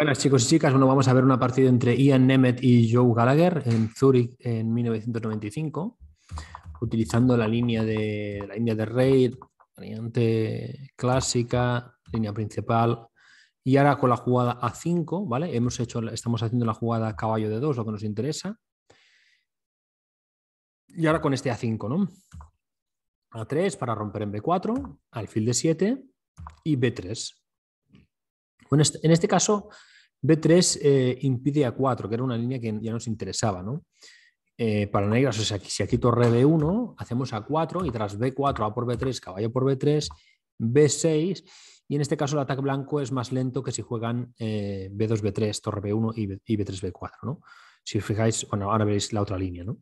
Buenas chicos y chicas, bueno, vamos a ver una partida entre Ian Nemeth y Joe Gallagher en Zurich en 1995, utilizando la línea de la India de Rey, variante clásica, línea principal, y ahora con la jugada A5, ¿vale? Hemos hecho, estamos haciendo la jugada caballo de 2, lo que nos interesa. Y ahora con este A5, ¿no? A3 para romper en B4, alfil de 7 y B3. En este, caso, B3 eh, impide A4, que era una línea que ya nos interesaba, ¿no? Eh, para negras, o sea, si aquí torre B1, hacemos A4 y tras B4, A por B3, caballo por B3, B6, y en este caso el ataque blanco es más lento que si juegan B2, eh, B3, torre B1 y, B, 3 B4, ¿no? Si os fijáis, bueno, ahora veis la otra línea, ¿no?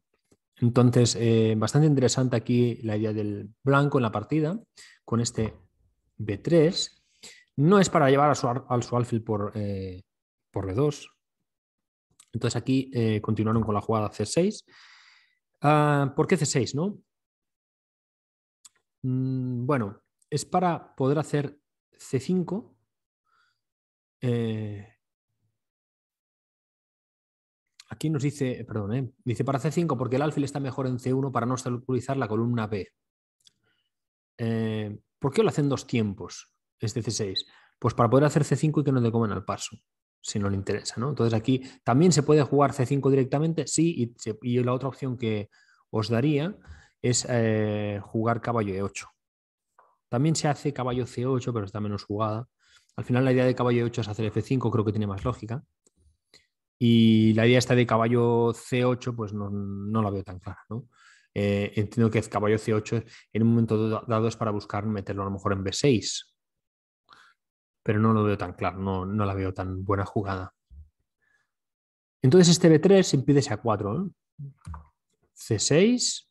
Entonces, bastante interesante aquí la idea del blanco en la partida con este B3. No es para llevar a su, al su alfil por, Corre 2 Entonces aquí eh, continuaron con la jugada C6. Ah, ¿Por qué C6? No? Mm, bueno, es para poder hacer C5. Eh, aquí nos dice, perdón, eh, dice para C5 porque el alfil está mejor en C1 para no obstaculizar la columna B. ¿Por qué lo hacen dos tiempos este C6? Pues para poder hacer C5 y que no te al paso si no le interesa. ¿no? Entonces aquí también se puede jugar C5 directamente, sí, y, la otra opción que os daría es eh, jugar caballo E8. También se hace caballo C8, pero está menos jugada. Al final la idea de caballo E8 es hacer F5, creo que tiene más lógica. Y la idea esta de caballo C8, pues no, no la veo tan clara. Eh, entiendo que caballo C8 en un momento dado es para buscar meterlo a lo mejor en B6 pero no lo veo tan claro, no, no la veo tan buena jugada. Entonces este B3 impide ese A4, ¿eh? c C6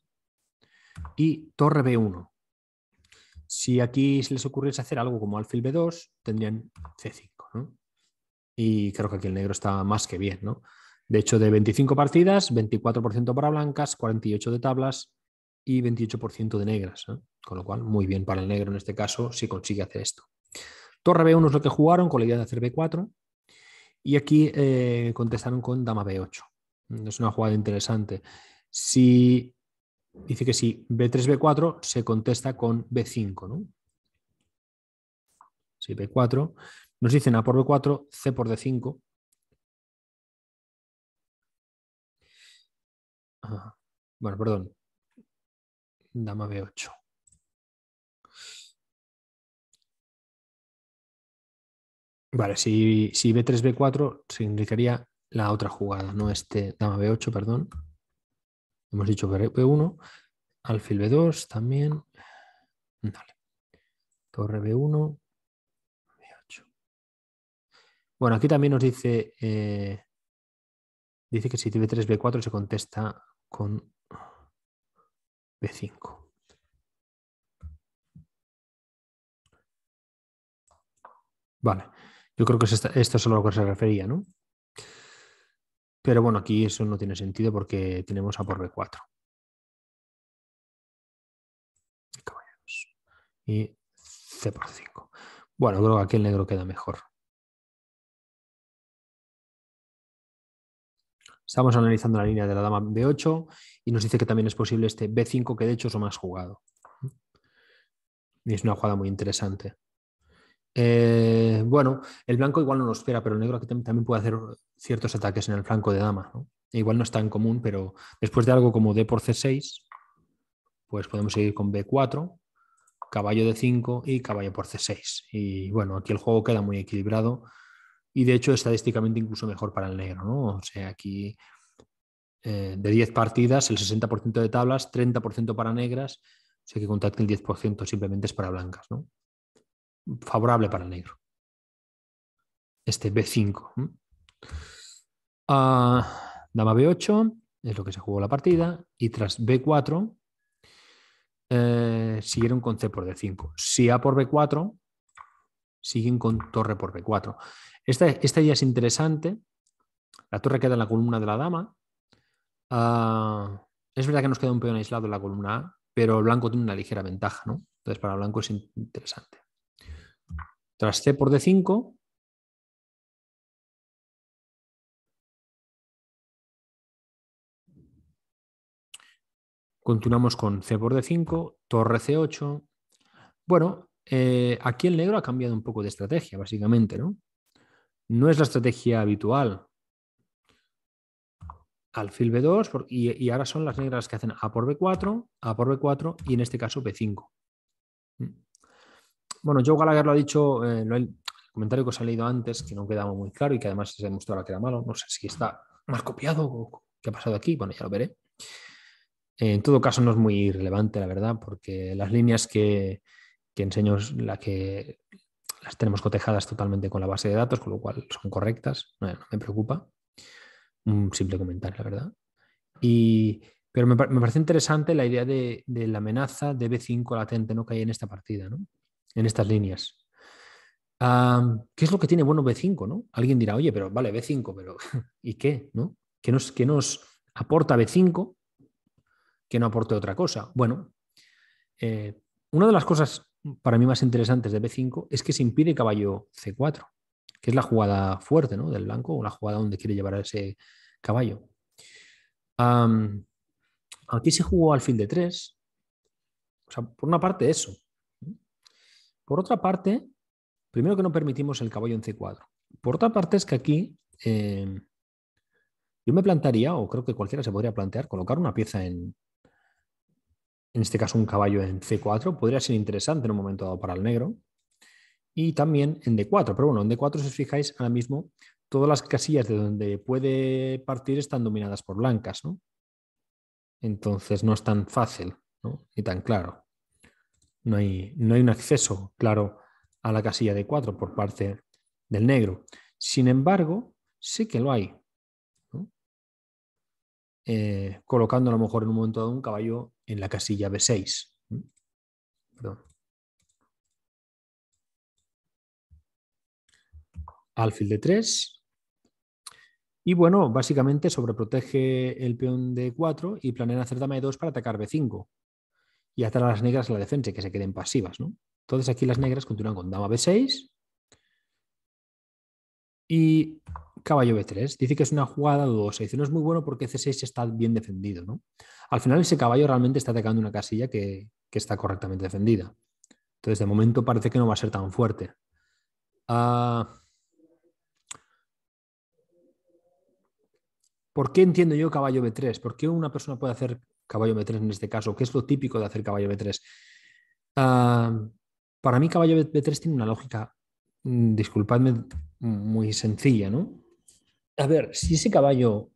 y torre B1. Si aquí se les ocurriese hacer algo como alfil B2, tendrían C5. Y creo que aquí el negro está más que bien. De hecho, de 25 partidas, 24% para blancas, 48% de tablas y 28% de negras. ¿eh? Con lo cual, muy bien para el negro en este caso si consigue hacer esto. Torre B1 es lo que jugaron con la idea de hacer B4 y aquí eh, contestaron con dama B8. Mm, es una jugada interesante. Si dice que si B3, B4 se contesta con B5, ¿no? Si B4 nos dicen A por B4, C por D5. Ah, bueno, perdón. Dama B8. Vale, si, B3, B4 significaría la otra jugada, no este dama B8, perdón. Hemos dicho B1, alfil B2 también. Dale. Torre B1, B8. Bueno, aquí también nos dice, eh, dice que si B3, B4 se contesta con B5. Vale. Yo creo que esto es a lo que se refería, ¿no? Pero bueno, aquí eso no tiene sentido porque tenemos a por B4. Y C por 5. Bueno, creo que aquí el negro queda mejor. Estamos analizando la línea de la dama B8 y nos dice que también es posible este B5, que de hecho es lo más jugado. Y es una jugada muy interesante. Eh, bueno, el blanco igual no lo espera, pero el negro también puede hacer ciertos ataques en el flanco de dama. igual no es tan común, pero después de algo como D por C6, pues podemos seguir con B4, caballo de 5 y caballo por C6. Y bueno, aquí el juego queda muy equilibrado y de hecho estadísticamente incluso mejor para el negro. ¿no? O sea, aquí eh, de 10 partidas, el 60% de tablas, 30% para negras, o que contar el 10% simplemente es para blancas. ¿no? favorable para el negro. Este B5. Ah, dama B8 es lo que se jugó la partida. Y tras B4 eh, siguieron con C por D5. Si A por B4, siguen con torre por B4. Esta, esta ya es interesante. La torre queda en la columna de la dama. Ah, es verdad que nos queda un peón aislado en la columna A, pero el blanco tiene una ligera ventaja, ¿no? Entonces para blanco es interesante. Tras C por D5, continuamos con C por D5, torre C8. Bueno, eh, aquí el negro ha cambiado un poco de estrategia, básicamente, ¿no? No es la estrategia habitual. Alfil B2 y, y ahora son las negras que hacen A por B4, A por B4 y en este caso B5. Bueno, Joe Gallagher lo ha dicho, en eh, el comentario que os he leído antes, que no quedaba muy claro y que además se demostró ahora que era malo. No sé si está más copiado o qué ha pasado aquí. Bueno, ya lo veré. en todo caso, no es muy relevante, la verdad, porque las líneas que, que enseño las tenemos cotejadas totalmente con la base de datos, con lo cual son correctas. No, me preocupa. Un simple comentario, la verdad. pero me, parece interesante la idea de, de, la amenaza de B5 latente ¿no? que en esta partida. ¿no? en estas líneas. ¿Qué es lo que tiene bueno B5? ¿no? Alguien dirá, oye, pero vale, B5, pero ¿y qué? ¿no? ¿Qué, nos, ¿Qué nos aporta B5 que no aporte otra cosa? Bueno, eh, una de las cosas para mí más interesantes de B5 es que se impide caballo C4, que es la jugada fuerte ¿no? del blanco o la jugada donde quiere llevar a ese caballo. aquí se jugó al fin de 3. O sea, por una parte eso, por otra parte, primero que no permitimos el caballo en C4. Por otra parte es que aquí em, yo me plantearía, o creo que cualquiera se podría plantear, colocar una pieza en, en este caso un caballo en C4, podría ser interesante en un momento dado para el negro, y también en D4. Pero bueno, en D4 si os fijáis ahora mismo, todas las casillas de donde puede partir están dominadas por blancas, ¿no? Entonces no es tan fácil ¿no? ni tan claro. No hay, un acceso claro a la casilla d 4 por parte del negro. Sin embargo, sí que lo hay. Eh, colocando a lo mejor en un momento dado un caballo en la casilla B6. Perdón. Alfil de 3. Y bueno, básicamente sobreprotege el peón de 4 y planea hacer dama de 2 para atacar B5 y atar a las negras a la defensa y que se queden pasivas. ¿no? Entonces aquí las negras continúan con dama b6 y caballo b3. Dice que es una jugada dudosa. Dice, no es muy bueno porque c6 está bien defendido. ¿no? Al final ese caballo realmente está atacando una casilla que, está correctamente defendida. Entonces de momento parece que no va a ser tan fuerte. Ah, ¿Por qué entiendo yo caballo B3? ¿Por qué una persona puede hacer caballo B3 en este caso, qué es lo típico de hacer caballo B3. Ah, para mí caballo B3 tiene una lógica, mm, disculpadme, muy sencilla, ¿no? A ver, si ese caballo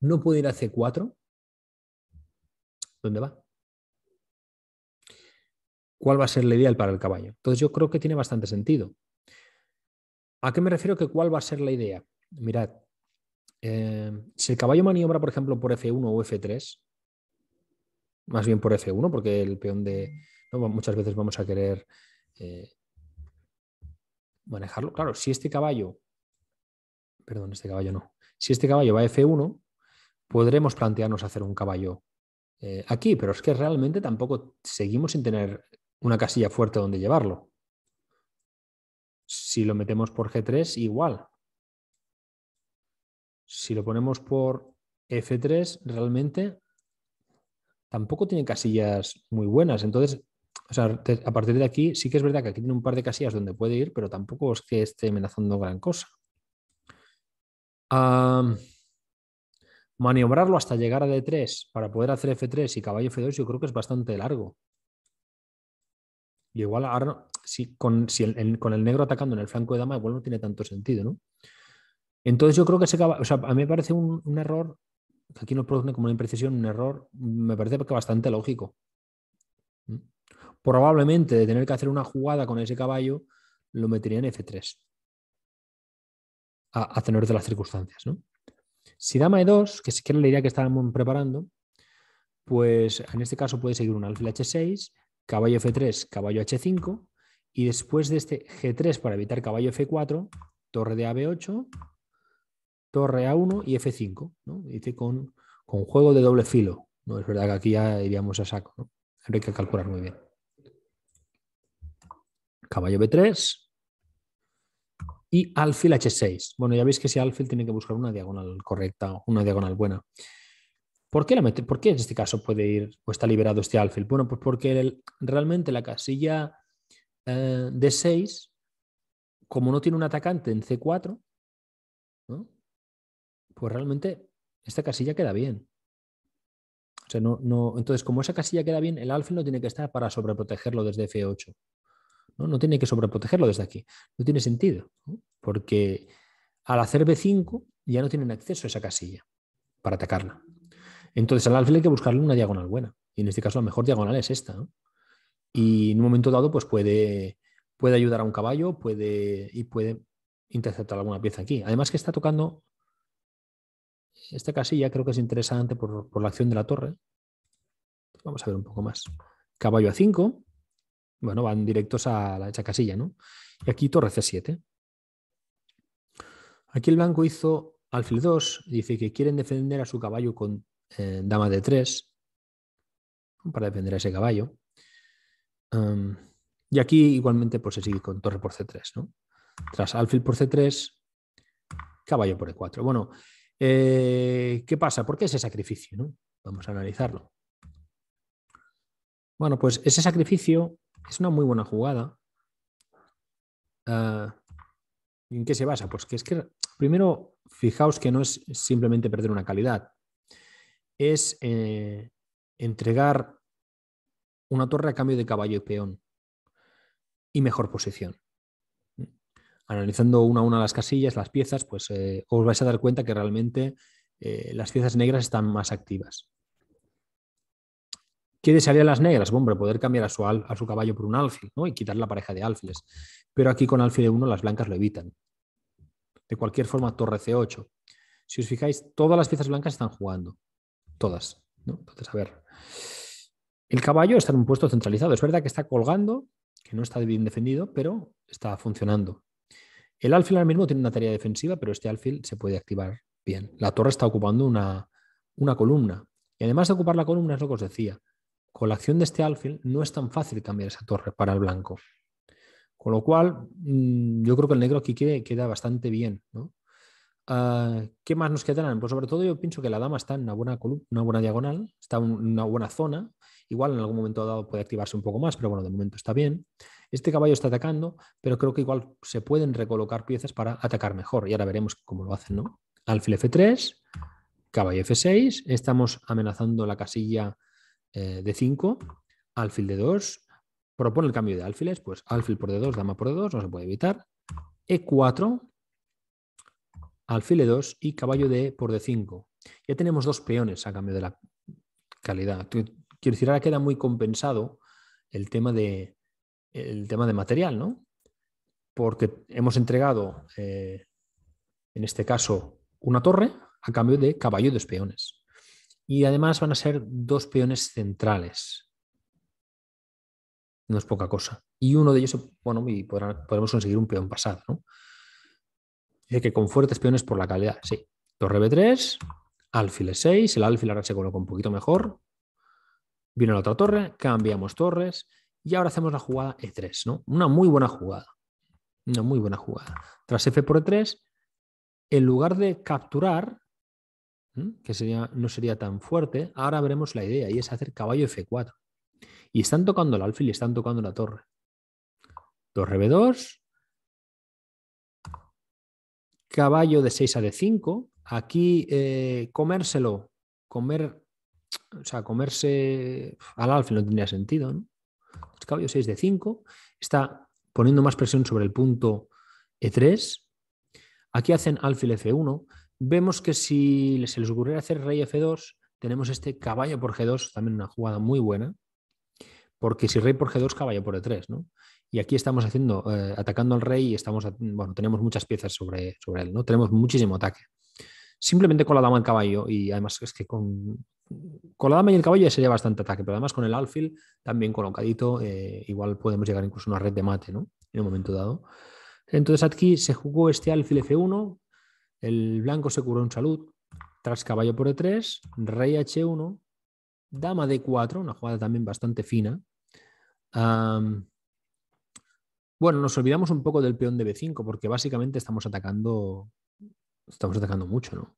no puede ir a C4, ¿dónde va? ¿Cuál va a ser la ideal para el caballo? Entonces yo creo que tiene bastante sentido. ¿A qué me refiero que cuál va a ser la idea? Mirad, eh, si el caballo maniobra, por ejemplo, por F1 o F3, más bien por F1, porque el peón de. Muchas veces vamos a querer eh, manejarlo. Claro, si este caballo. Perdón, este caballo no. Si este caballo va a F1, podremos plantearnos hacer un caballo eh, aquí, pero es que realmente tampoco seguimos sin tener una casilla fuerte donde llevarlo. Si lo metemos por G3, igual. Si lo ponemos por F3, realmente tampoco tiene casillas muy buenas. Entonces, a partir de aquí, sí que es verdad que aquí tiene un par de casillas donde puede ir, pero tampoco es que esté amenazando gran cosa. maniobrarlo hasta llegar a D3 para poder hacer F3 y caballo F2, yo creo que es bastante largo. Y igual ahora si, con, el, con, el, negro atacando en el flanco de dama, igual no tiene tanto sentido, ¿no? Entonces yo creo que ese caballo, o sea, a mí me parece un, un error aquí nos produce como una imprecisión, un error, me parece que bastante lógico. ¿Mm? Probablemente de tener que hacer una jugada con ese caballo, lo metería en F3. A, tener de las circunstancias. ¿no? Si dama E2, que si quiere la idea que estábamos preparando, pues en este caso puede seguir un alfil H6, caballo F3, caballo H5, y después de este G3 para evitar caballo F4, torre de AB8, torre A1 y F5, ¿no? Dice este con, juego de doble filo. No es verdad que aquí ya iríamos a saco, ¿no? hay que calcular muy bien. Caballo B3 y alfil H6. Bueno, ya veis que ese alfil tiene que buscar una diagonal correcta, una diagonal buena. ¿Por qué, la ¿Por en este caso puede ir o está liberado este alfil? Bueno, pues porque realmente la casilla eh, D6, como no tiene un atacante en C4, pues realmente esta casilla queda bien. O sea, no, no, entonces, como esa casilla queda bien, el alfil no tiene que estar para sobreprotegerlo desde F8. No, no tiene que sobreprotegerlo desde aquí. No tiene sentido, porque al hacer B5 ya no tienen acceso a esa casilla para atacarla. Entonces, al alfil hay que buscarle una diagonal buena. Y en este caso, la mejor diagonal es esta. Y en un momento dado, pues puede, puede ayudar a un caballo puede, y puede interceptar alguna pieza aquí. Además que está tocando esta casilla creo que es interesante por, la acción de la torre. Vamos a ver un poco más. Caballo a 5. Bueno, van directos a la hecha casilla, ¿no? Y aquí torre C7. Aquí el blanco hizo alfil 2. Dice que quieren defender a su caballo con eh, dama de 3 para defender a ese caballo. Em, y aquí igualmente pues, se sigue con torre por C3. ¿no? Tras alfil por C3, caballo por E4. Bueno, eh, ¿Qué pasa? ¿Por qué ese sacrificio? Vamos a analizarlo. Bueno, pues ese sacrificio es una muy buena jugada. Ah, ¿En qué se basa? Pues que es que, primero, fijaos que no es simplemente perder una calidad, es eh, entregar una torre a cambio de caballo y peón y mejor posición analizando una a una las casillas, las piezas, pues eh, os vais a dar cuenta que realmente eh, las piezas negras están más activas. ¿Qué desearía las negras? hombre, poder cambiar a su, al, a su caballo por un alfil ¿no? y quitar la pareja de alfiles. Pero aquí con alfil de 1 las blancas lo evitan. De cualquier forma, torre C8. Si os fijáis, todas las piezas blancas están jugando. Todas. Entonces, a ver. El caballo está en un puesto centralizado. Es verdad que está colgando, que no está bien defendido, pero está funcionando. El alfil ahora mismo tiene una tarea defensiva, pero este alfil se puede activar bien. La torre está ocupando una, columna. Y además de ocupar la columna, es lo que os decía. Con la acción de este alfil no es tan fácil cambiar esa torre para el blanco. Con lo cual, mm, yo creo que el negro aquí queda, bastante bien. Ah, ¿Qué más nos quedarán? Pues sobre todo yo pienso que la dama está en una buena, una buena diagonal, está en una buena zona. Igual en algún momento dado puede activarse un poco más, pero bueno, de momento está bien este caballo está atacando, pero creo que igual se pueden recolocar piezas para atacar mejor. Y ahora veremos cómo lo hacen, ¿no? Alfil F3, caballo F6, estamos amenazando la casilla eh, de 5, alfil de 2, propone el cambio de alfiles, pues alfil por D2, dama por D2, no se puede evitar. E4, alfil E2 y caballo de por D5. Ya tenemos dos peones a cambio de la calidad. Quiero decir, ahora queda muy compensado el tema de, el tema de material, ¿no? Porque hemos entregado, eh, en este caso, una torre a cambio de caballo de dos peones. Y además van a ser dos peones centrales. No es poca cosa. Y uno de ellos, bueno, podemos conseguir un peón pasado, ¿no? Eh, que con fuertes peones por la calidad, sí. Torre B3, alfil 6, e el alfil ahora se coloca un poquito mejor. Viene la otra torre, cambiamos torres y ahora hacemos la jugada E3, ¿no? Una muy buena jugada. Una muy buena jugada. Tras F por E3, en lugar de capturar, que sería, no sería tan fuerte, ahora veremos la idea y es hacer caballo F4. Y están tocando el alfil y están tocando la torre. Torre B2. Caballo de 6 a D5. Aquí eh, comérselo, comer, o sea, comerse al alfil no tendría sentido. ¿no? Este caballo 6 de 5, está poniendo más presión sobre el punto E3. Aquí hacen alfil F1. Vemos que si se les ocurriera hacer rey F2, tenemos este caballo por G2, también una jugada muy buena, porque si rey por G2, caballo por E3, Y aquí estamos haciendo, eh, atacando al rey y estamos, bueno, tenemos muchas piezas sobre, sobre él, ¿no? Tenemos muchísimo ataque simplemente con la dama y el caballo. Y además es que con, con la dama y el caballo ya sería bastante ataque, pero además con el alfil también colocadito, eh, igual podemos llegar incluso a una red de mate, ¿no? En un momento dado. Entonces aquí se jugó este alfil F1, el blanco se curó en salud, tras caballo por E3, rey H1, dama D4, una jugada también bastante fina. bueno, nos olvidamos un poco del peón de B5 porque básicamente estamos atacando estamos atacando mucho, ¿no?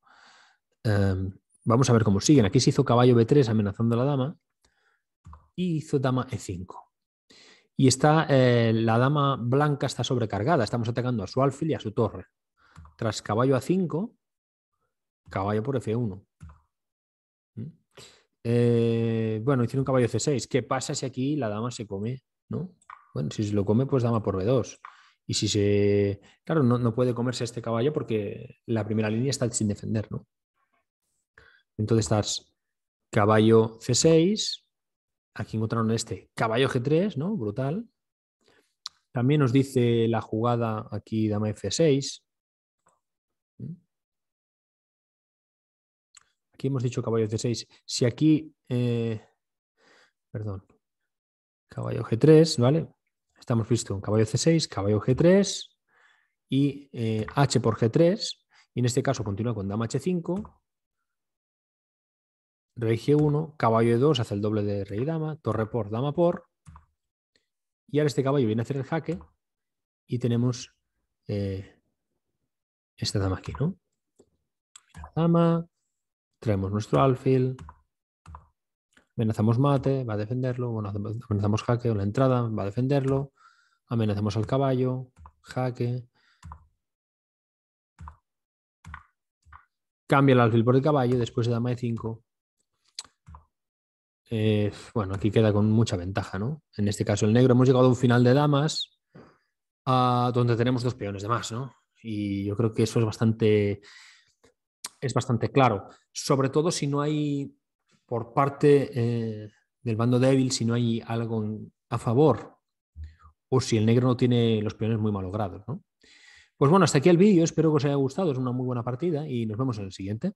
Em, vamos a ver cómo siguen. Aquí se hizo caballo B3 amenazando a la dama y hizo dama E5. Y está eh, la dama blanca está sobrecargada. Estamos atacando a su alfil y a su torre. Tras caballo A5, caballo por F1. ¿Mm? Eh, bueno, hicieron caballo C6. ¿Qué pasa si aquí la dama se come? ¿no? Bueno, si se lo come, pues dama por B2. Y si se. Claro, no, puede comerse este caballo porque la primera línea está sin defender, ¿no? Entonces estás caballo C6. Aquí encontraron este caballo G3, ¿no? Brutal. También nos dice la jugada aquí dama F6. Aquí hemos dicho caballo C6. Si aquí. Eh, perdón. Caballo G3, ¿vale? estamos visto un caballo C6, caballo G3 y eh, H por G3. Y en este caso continúa con dama H5, rey G1, caballo E2 hace el doble de rey y dama, torre por, dama por. Y ahora este caballo viene a hacer el jaque y tenemos eh, esta dama aquí, ¿no? Dama, traemos nuestro alfil, amenazamos mate, va a defenderlo, amenazamos jaque o la entrada, va a defenderlo, Amenazamos al caballo, jaque. Cambia el alfil por el caballo después de dama de 5. Eh, bueno, aquí queda con mucha ventaja, ¿no? En este caso el negro. Hemos llegado a un final de damas donde tenemos dos peones de más, ¿no? Y yo creo que eso es bastante, es bastante claro. Sobre todo si no hay por parte eh, del bando débil, si no hay algo a favor o si el negro no tiene los peones muy malogrados. Pues bueno, hasta aquí el vídeo, espero que os haya gustado, es una muy buena partida y nos vemos en el siguiente.